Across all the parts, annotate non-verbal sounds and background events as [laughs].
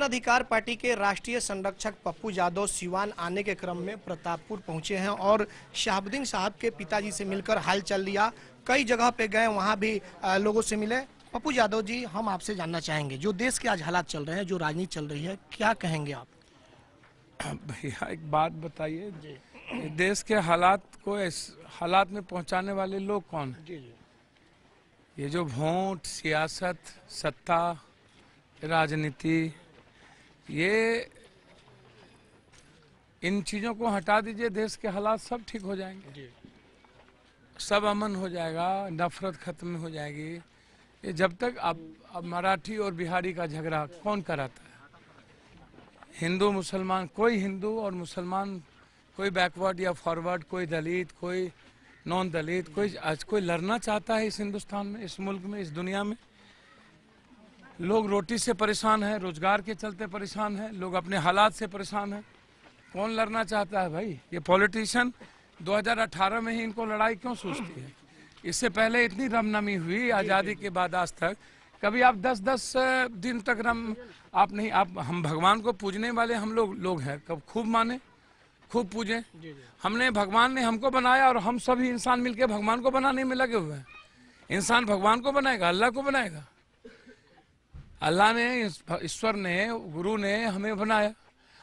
जन अधिकार पार्टी के राष्ट्रीय संरक्षक पप्पू यादव सिवान आने के क्रम में प्रतापपुर पहुंचे हैं और शहाबुद्दीन साहब के पिताजी से मिलकर हाल चल लिया कई जगह पे गए वहां भी लोगों से मिले पप्पू यादव जी हम आपसे जानना चाहेंगे जो देश के आज हालात चल रहे हैं जो राजनीति चल रही है क्या कहेंगे आप [clears throat] भैया एक बात बताइए देश के हालात को इस हालात में पहुंचाने वाले लोग कौन है जी जी। ये जो वोट सियासत सत्ता राजनीति ये इन चीजों को हटा दीजिए देश के हालात सब ठीक हो जाएंगे सब अमन हो जाएगा नफरत खत्म हो जाएगी ये जब तक अब अब मराठी और बिहारी का झगड़ा कौन कराता है हिंदू मुसलमान कोई हिंदू और मुसलमान कोई बैकवर्ड या फॉरवर्ड कोई दलित कोई नॉन दलित कोई आज कोई लड़ना चाहता है इस हिंदुस्तान में इस मुल्क में इस दुनिया में लोग रोटी से परेशान हैं रोजगार के चलते परेशान हैं लोग अपने हालात से परेशान हैं कौन लड़ना चाहता है भाई ये पॉलिटिशियन 2018 में ही इनको लड़ाई क्यों सोचती है इससे पहले इतनी रमनमी हुई आज़ादी के बाद आज तक कभी आप 10-10 दिन तक रम आप नहीं आप हम भगवान को पूजने वाले हम लोग लोग हैं कब खूब माने खूब पूजें हमने भगवान ने हमको बनाया और हम सभी इंसान मिलके भगवान को बनाने में लगे हुए हैं इंसान भगवान को बनाएगा अल्लाह को बनाएगा अल्लाह ने ईश्वर ने गुरु ने हमें बनाया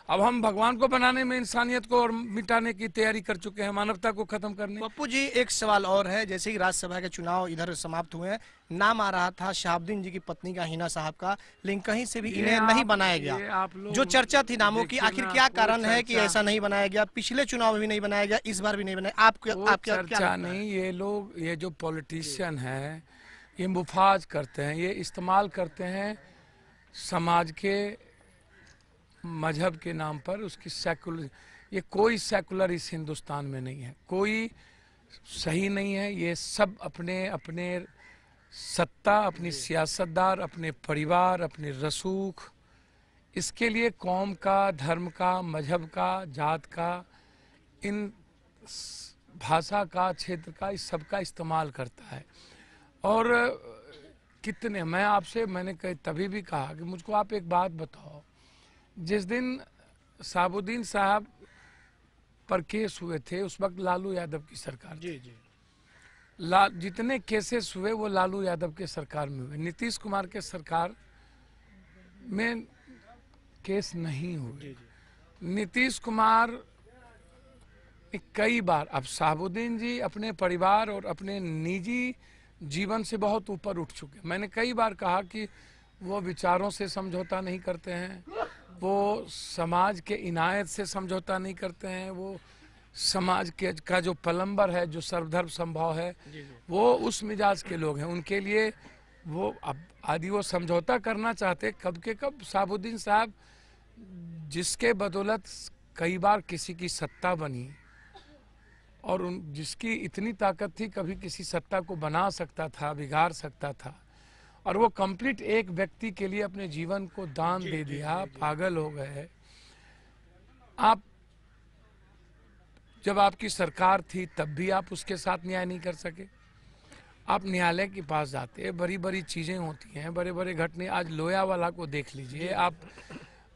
अब हम भगवान को बनाने में इंसानियत को और मिटाने की तैयारी कर चुके हैं मानवता को खत्म करने पप्पू जी एक सवाल और है जैसे ही राज्यसभा के चुनाव इधर समाप्त हुए हैं नाम आ रहा था शहाबुद्दीन जी की पत्नी का हिना साहब का लेकिन कहीं से भी इन्हें नहीं बनाया गया जो चर्चा थी नामों की आखिर क्या कारण है की ऐसा नहीं बनाया गया पिछले चुनाव में भी नहीं बनाया गया इस बार भी नहीं बनाया आपके आपके नहीं ये लोग ये जो पॉलिटिशियन है ये मुफाज करते हैं ये इस्तेमाल करते हैं समाज के मजहब के नाम पर उसकी सेकुलर ये कोई सेकुलर इस हिंदुस्तान में नहीं है कोई सही नहीं है ये सब अपने अपने सत्ता अपनी सियासतदार अपने परिवार अपने रसूख इसके लिए कौम का धर्म का मजहब का जात का इन भाषा का क्षेत्र का इस सब का इस्तेमाल करता है और कितने मैं आपसे मैंने कह, तभी भी कहा कि मुझको आप एक बात बताओ जिस दिन साबुद्दीन साहब पर केस हुए थे उस वक्त लालू यादव की सरकार जी जी ला जितने केसेस हुए वो लालू यादव के सरकार में हुए नीतीश कुमार के सरकार में केस नहीं हुए नीतीश कुमार कई बार अब साबुद्दीन जी अपने परिवार और अपने निजी जीवन से बहुत ऊपर उठ चुके मैंने कई बार कहा कि वो विचारों से समझौता नहीं करते हैं वो समाज के इनायत से समझौता नहीं करते हैं वो समाज के का जो पलम्बर है जो सर्वधर्म संभव है वो उस मिजाज के लोग हैं उनके लिए वो अब आदि वो समझौता करना चाहते कब के कब साबुद्दीन साहब जिसके बदौलत कई बार किसी की सत्ता बनी और उन जिसकी इतनी ताकत थी कभी किसी सत्ता को बना सकता था बिगाड़ सकता था और वो कंप्लीट एक व्यक्ति के लिए अपने जीवन को दान जी, दे दिया जी, जी, पागल हो गए आप जब आपकी सरकार थी तब भी आप उसके साथ न्याय नहीं कर सके आप न्यायालय के पास जाते हैं बड़ी बड़ी चीज़ें होती हैं बड़े बड़े घटने आज लोया वाला को देख लीजिए आप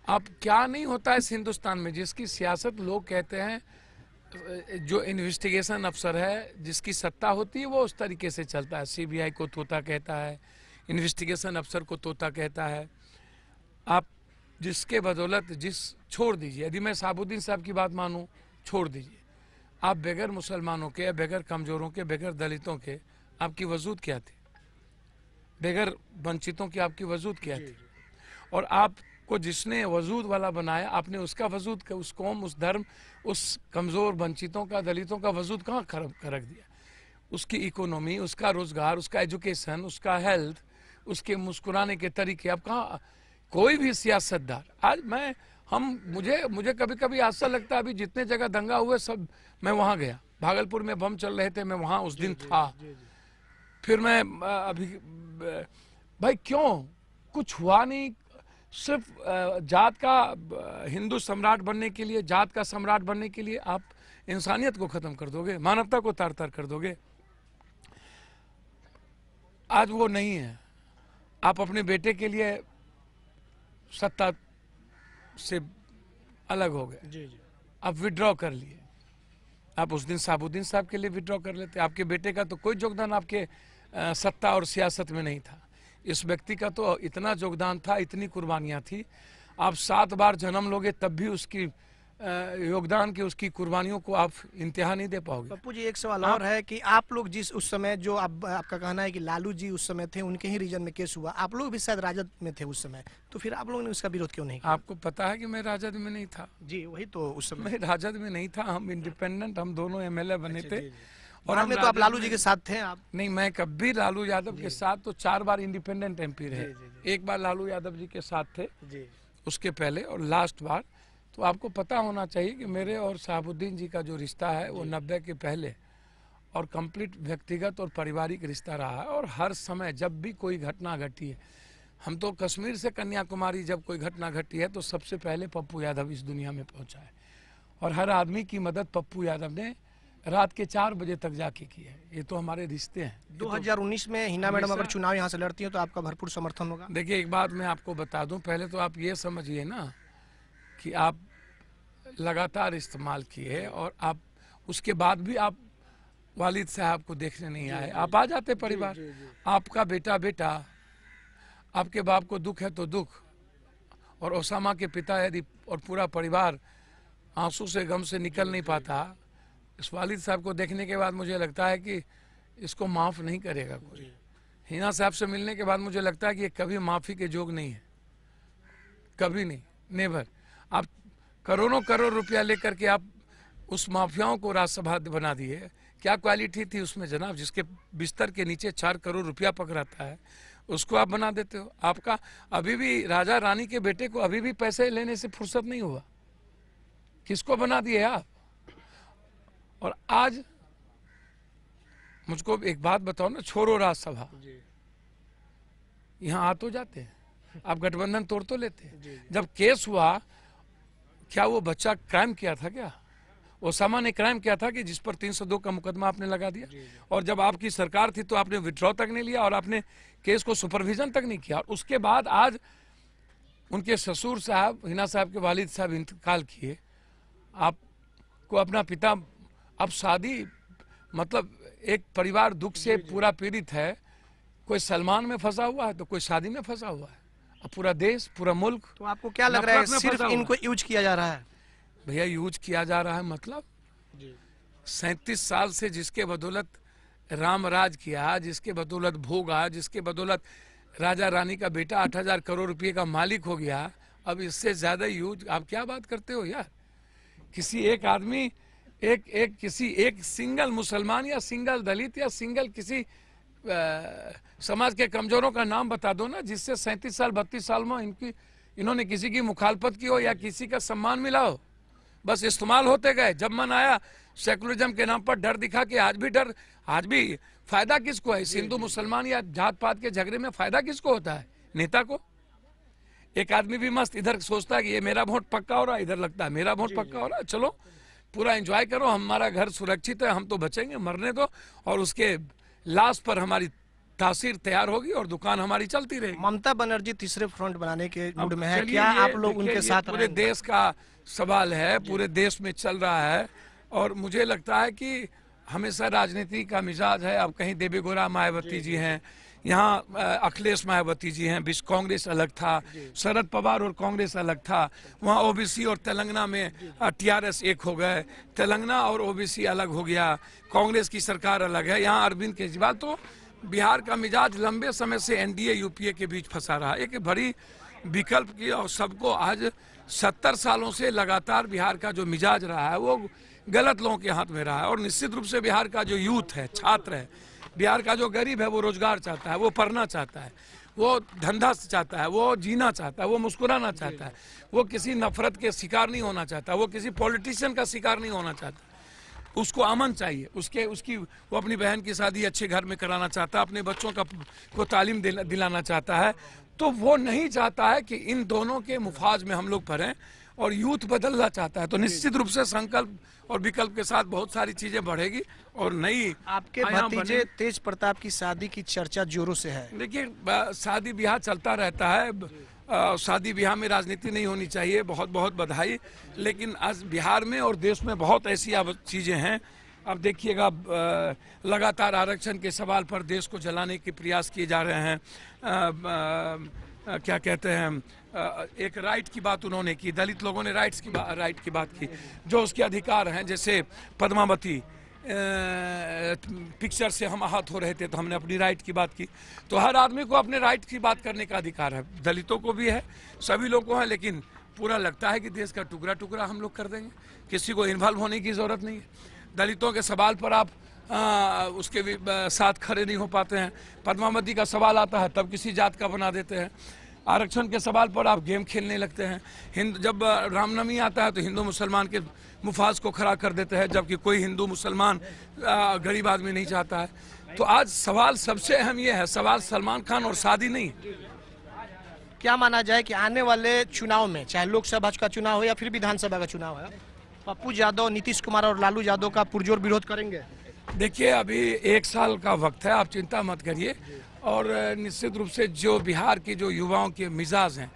आप क्या नहीं होता है इस हिंदुस्तान में जिसकी सियासत लोग कहते हैं जो इन्वेस्टिगेशन अफसर है जिसकी सत्ता होती है वो उस तरीके से चलता है सीबीआई को तोता कहता है इन्वेस्टिगेशन अफसर को तोता कहता है आप जिसके बदौलत जिस छोड़ दीजिए यदि मैं साबुद्दीन साहब की बात मानूँ छोड़ दीजिए आप बगैर मुसलमानों के बगैर कमज़ोरों के बगैर दलितों के आपकी वजूद क्या थी बगैर वंचितों की आपकी वजूद क्या थी और आप को जिसने वजूद वाला बनाया आपने उसका वजूद उस कौम उस धर्म उस कमज़ोर वंचितों का दलितों का वजूद कहाँ रख दिया उसकी इकोनॉमी उसका रोज़गार उसका एजुकेशन उसका हेल्थ उसके मुस्कुराने के तरीके अब कहाँ कोई भी सियासतदार आज मैं हम मुझे मुझे कभी कभी आशा लगता है अभी जितने जगह दंगा हुए सब मैं वहाँ गया भागलपुर में बम चल रहे थे मैं वहाँ उस दिन था फिर मैं अभी भाई क्यों कुछ हुआ नहीं सिर्फ जात का हिंदू सम्राट बनने के लिए जात का सम्राट बनने के लिए आप इंसानियत को ख़त्म कर दोगे मानवता को तार तार कर दोगे आज वो नहीं है आप अपने बेटे के लिए सत्ता से अलग हो गए आप विड्रॉ कर लिए आप उस दिन साबुद्दीन साहब के लिए विड्रॉ कर लेते आपके बेटे का तो कोई योगदान आपके सत्ता और सियासत में नहीं था इस व्यक्ति का तो इतना योगदान था इतनी कुर्बानियाँ थी आप सात बार जन्म लोगे तब भी उसकी योगदान की उसकी कुर्बानियों को आप इंतहा नहीं दे पाओगे पप्पू जी एक सवाल और है कि आप लोग जिस उस समय जो आप, आपका कहना है कि लालू जी उस समय थे उनके ही रीजन में केस हुआ आप लोग भी शायद राजद में थे उस समय तो फिर आप लोगों ने उसका विरोध क्यों नहीं किया? आपको पता है कि मैं राजद में नहीं था जी वही तो उस समय राजद में नहीं था हम हाँ। इंडिपेंडेंट हम दोनों एम बने अच्छा, थे और हमने तो आप लालू जी के साथ थे आप नहीं मैं कभी लालू यादव के साथ तो चार बार इंडिपेंडेंट एमपी रहे एक बार लालू यादव जी के साथ थे उसके पहले और लास्ट बार तो आपको पता होना चाहिए कि मेरे और शाहबुद्दीन जी का जो रिश्ता है वो नब्बे के पहले और कंप्लीट व्यक्तिगत और पारिवारिक रिश्ता रहा है और हर समय जब भी कोई घटना घटी है हम तो कश्मीर से कन्याकुमारी जब कोई घटना घटी है तो सबसे पहले पप्पू यादव इस दुनिया में पहुंचा है और हर आदमी की मदद पप्पू यादव ने रात के चार बजे तक जाके की है ये तो हमारे रिश्ते हैं 2019 तो में हिना मैडम अगर चुनाव यहाँ से लड़ती है तो आपका भरपूर समर्थन होगा देखिए एक बात मैं आपको बता दूं पहले तो आप ये समझिए ना कि आप लगातार इस्तेमाल किए और आप उसके बाद भी आप वालिद साहब को देखने नहीं आए आप आ जाते परिवार जी, जी, जी। आपका बेटा बेटा आपके बाप को दुख है तो दुख और ओसामा के पिता यदि और पूरा परिवार आंसू से गम से निकल नहीं पाता इस वालिद साहब को देखने के बाद मुझे लगता है कि इसको माफ़ नहीं करेगा कोई हिना साहब से मिलने के बाद मुझे लगता है कि ये कभी माफ़ी के जोग नहीं है कभी नहीं नेवर आप करोड़ों करोड़ रुपया लेकर के आप उस माफियाओं को राज्यसभा बना दिए क्या क्वालिटी थी उसमें जनाब जिसके बिस्तर के नीचे चार करोड़ रुपया पकड़ाता है उसको आप बना देते हो आपका अभी भी राजा रानी के बेटे को अभी भी पैसे लेने से फुर्सत नहीं हुआ किसको बना दिए आप और आज मुझको एक बात बताओ ना छोड़ो राज्यसभा यहाँ आ तो जाते हैं [laughs] आप गठबंधन तोड़ तो लेते हैं जब केस हुआ क्या वो बच्चा क्राइम किया था क्या वो सामान्य क्राइम किया था कि जिस पर 302 का मुकदमा आपने लगा दिया और जब आपकी सरकार थी तो आपने विड्रॉ तक नहीं लिया और आपने केस को सुपरविजन तक नहीं किया और उसके बाद आज उनके ससुर साहब हिना साहब के वालिद साहब इंतकाल किए आपको अपना पिता अब शादी मतलब एक परिवार दुख से पूरा पीड़ित है कोई सलमान में फंसा हुआ है तो कोई शादी में फंसा हुआ है अब पूरा देश पूरा मुल्क तो आपको क्या लग रहा है सिर्फ इनको यूज किया जा रहा है भैया यूज किया जा रहा है मतलब सैतीस साल से जिसके बदौलत राम राज किया जिसके बदौलत भोग जिसके बदौलत राजा रानी का बेटा आठ हजार करोड़ रुपए का मालिक हो गया अब इससे ज्यादा यूज आप क्या बात करते हो यार किसी एक आदमी एक एक किसी एक सिंगल मुसलमान या सिंगल दलित या सिंगल किसी आ, समाज के कमजोरों का नाम बता दो ना जिससे सैंतीस साल बत्तीस साल में इनकी इन्होंने किसी की मुखालपत की हो या किसी का सम्मान मिला हो बस इस्तेमाल होते गए जब मन आया सेकुलरिज्म के नाम पर डर दिखा कि आज भी डर आज भी फायदा किसको है इस हिंदू मुसलमान या जात पात के झगड़े में फायदा किसको होता है नेता को एक आदमी भी मस्त इधर सोचता है कि ये मेरा वोट पक्का हो रहा है इधर लगता है मेरा वोट पक्का हो रहा है चलो पूरा एंजॉय करो हमारा घर सुरक्षित है हम तो बचेंगे मरने दो और उसके लाश पर हमारी तासीर तैयार होगी और दुकान हमारी चलती रहेगी ममता बनर्जी तीसरे फ्रंट बनाने के मूड में है क्या आप लोग उनके साथ पूरे देश का सवाल है पूरे देश में चल रहा है और मुझे लगता है कि हमेशा राजनीति का मिजाज है अब कहीं देवी गोरा मायावती जी हैं यहाँ अखिलेश मायावती जी हैं बीच कांग्रेस अलग था शरद पवार और कांग्रेस अलग था वहाँ ओबीसी और तेलंगाना में टीआरएस एक हो गए तेलंगाना और ओबीसी अलग हो गया कांग्रेस की सरकार अलग है यहाँ अरविंद केजरीवाल तो बिहार का मिजाज लंबे समय से एनडीए यूपीए के बीच फंसा रहा एक बड़ी विकल्प की और सबको आज सत्तर सालों से लगातार बिहार का जो मिजाज रहा है वो गलत लोगों के हाथ में रहा है और निश्चित रूप से बिहार का जो यूथ है छात्र है बिहार का जो गरीब है वो रोजगार चाहता है वो पढ़ना चाहता है वो धंधा चाहता है वो जीना चाहता है वो मुस्कुराना चाहता है वो किसी नफरत के शिकार नहीं होना चाहता वो किसी पॉलिटिशियन का शिकार नहीं होना चाहता उसको अमन चाहिए उसके उसकी वो अपनी बहन की शादी अच्छे घर में कराना चाहता है अपने बच्चों का को तालीम दिलाना चाहता है तो वो नहीं चाहता है कि इन दोनों के मुफाज में हम लोग पढ़ें और यूथ बदलना चाहता है तो निश्चित रूप से संकल्प और विकल्प के साथ बहुत सारी चीजें बढ़ेगी और नई आपके भतीजे तेज प्रताप की शादी की चर्चा जोरों से है देखिए शादी ब्याह चलता रहता है शादी ब्याह में राजनीति नहीं होनी चाहिए बहुत बहुत बधाई लेकिन आज बिहार में और देश में बहुत ऐसी अब चीज़ें हैं अब देखिएगा लगातार आरक्षण के सवाल पर देश को जलाने के प्रयास किए जा रहे हैं आ, आ, आ, क्या कहते हैं एक राइट की बात उन्होंने की दलित लोगों ने राइट्स की राइट की बात की जो उसके अधिकार हैं जैसे पद्मावती पिक्चर से हम आहत हो रहे थे तो हमने अपनी राइट की बात की तो हर आदमी को अपने राइट की बात करने का अधिकार है दलितों को भी है सभी लोगों को है लेकिन पूरा लगता है कि देश का टुकड़ा टुकड़ा हम लोग कर देंगे किसी को इन्वॉल्व होने की ज़रूरत नहीं है दलितों के सवाल पर आप आ, उसके भी साथ खड़े नहीं हो पाते हैं पद्मावती का सवाल आता है तब किसी जात का बना देते हैं आरक्षण के सवाल पर आप गेम खेलने लगते हैं हिंद जब रामनवमी आता है तो हिंदू मुसलमान के मुफाज को खड़ा कर देते हैं जबकि कोई हिंदू मुसलमान गरीब आदमी नहीं चाहता है तो आज सवाल सबसे अहम यह है सवाल सलमान खान और शादी नहीं क्या माना जाए कि आने वाले चुनाव में चाहे लोकसभा का चुनाव हो या फिर विधानसभा का चुनाव है पप्पू यादव नीतीश कुमार और लालू यादव का पुरजोर विरोध करेंगे देखिए अभी एक साल का वक्त है आप चिंता मत करिए और निश्चित रूप से जो बिहार के जो युवाओं के मिजाज हैं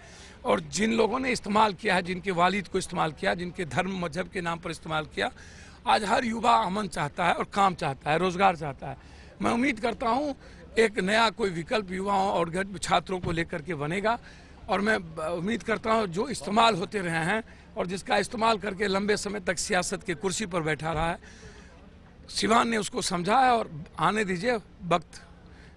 और जिन लोगों ने इस्तेमाल किया है जिनके वालिद को इस्तेमाल किया जिनके धर्म मजहब के नाम पर इस्तेमाल किया आज हर युवा अमन चाहता है और काम चाहता है रोज़गार चाहता है मैं उम्मीद करता हूँ एक नया कोई विकल्प युवाओं और छात्रों को लेकर के बनेगा और मैं उम्मीद करता हूँ जो इस्तेमाल होते रहे हैं और जिसका इस्तेमाल करके लंबे समय तक सियासत के कुर्सी पर बैठा रहा है सिवान ने उसको समझाया और आने दीजिए वक्त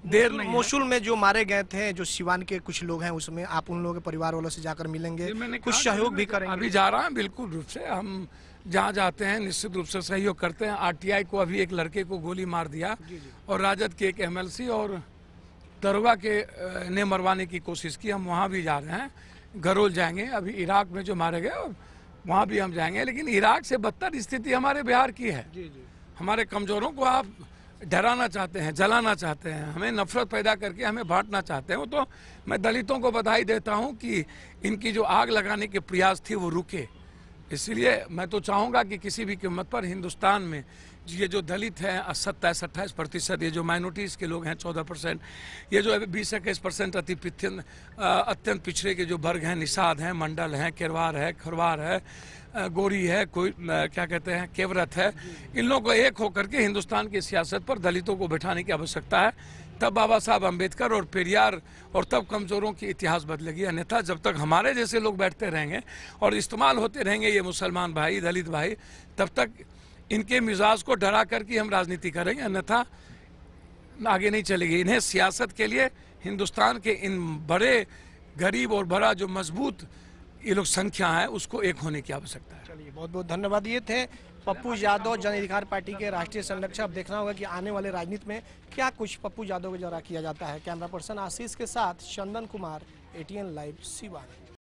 देर नहीं मोसुल में जो मारे गए थे जो सिवान के कुछ लोग हैं उसमें आप उन लोगों के परिवार वालों से जाकर मिलेंगे कुछ सहयोग भी करेंगे अभी जा रहा है बिल्कुल रूप से हम जहाँ जाते हैं निश्चित रूप से सहयोग करते हैं आरटीआई को अभी एक लड़के को गोली मार दिया जी जी। और राजद के एक एमएलसी और दरोगा के ने मरवाने की कोशिश की हम वहाँ भी जा रहे हैं घरोल जाएंगे अभी इराक में जो मारे गए वहाँ भी हम जाएंगे लेकिन इराक से बदतर स्थिति हमारे बिहार की है हमारे कमजोरों को आप डराना चाहते हैं जलाना चाहते हैं हमें नफरत पैदा करके हमें बांटना चाहते हैं वो तो मैं दलितों को बधाई देता हूँ कि इनकी जो आग लगाने के प्रयास थी वो रुके इसलिए मैं तो चाहूँगा कि किसी भी कीमत पर हिंदुस्तान में ये जो दलित हैं सत्ताईस अट्ठाईस प्रतिशत ये जो माइनॉरिटीज़ के लोग हैं चौदह परसेंट ये जो बीस इक्कीस परसेंट अति अत्यंत पिछड़े के जो वर्ग हैं निषाद हैं मंडल हैं केरवार है खरवार है गोरी है कोई क्या कहते हैं केवरत है इन लोगों को एक होकर के हिंदुस्तान की सियासत पर दलितों को बैठाने की आवश्यकता है तब बाबा साहब अम्बेडकर और पेरियार और तब कमज़ोरों की इतिहास बदलेगी अन्यथा जब तक हमारे जैसे लोग बैठते रहेंगे और इस्तेमाल होते रहेंगे ये मुसलमान भाई दलित भाई तब तक इनके मिजाज को डरा करके हम राजनीति करेंगे अन्यथा आगे नहीं चलेगी इन्हें सियासत के लिए हिंदुस्तान के इन बड़े गरीब और बड़ा जो मजबूत ये लोग संख्या है उसको एक होने की आवश्यकता है चलिए बहुत बहुत धन्यवाद ये थे पप्पू यादव जन अधिकार पार्टी के राष्ट्रीय संरक्षक अब देखना होगा कि आने वाले राजनीति में क्या कुछ पप्पू यादव के द्वारा किया जाता है कैमरा पर्सन आशीष के साथ चंदन कुमार एटीएन लाइव सीवान